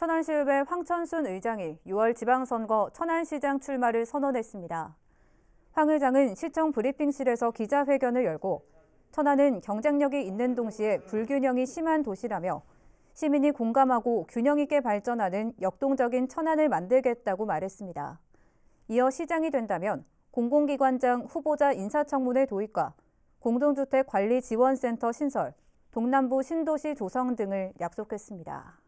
천안시읍의 황천순 의장이 6월 지방선거 천안시장 출마를 선언했습니다. 황 의장은 시청 브리핑실에서 기자회견을 열고 천안은 경쟁력이 있는 동시에 불균형이 심한 도시라며 시민이 공감하고 균형 있게 발전하는 역동적인 천안을 만들겠다고 말했습니다. 이어 시장이 된다면 공공기관장 후보자 인사청문회 도입과 공동주택 관리 지원센터 신설, 동남부 신도시 조성 등을 약속했습니다.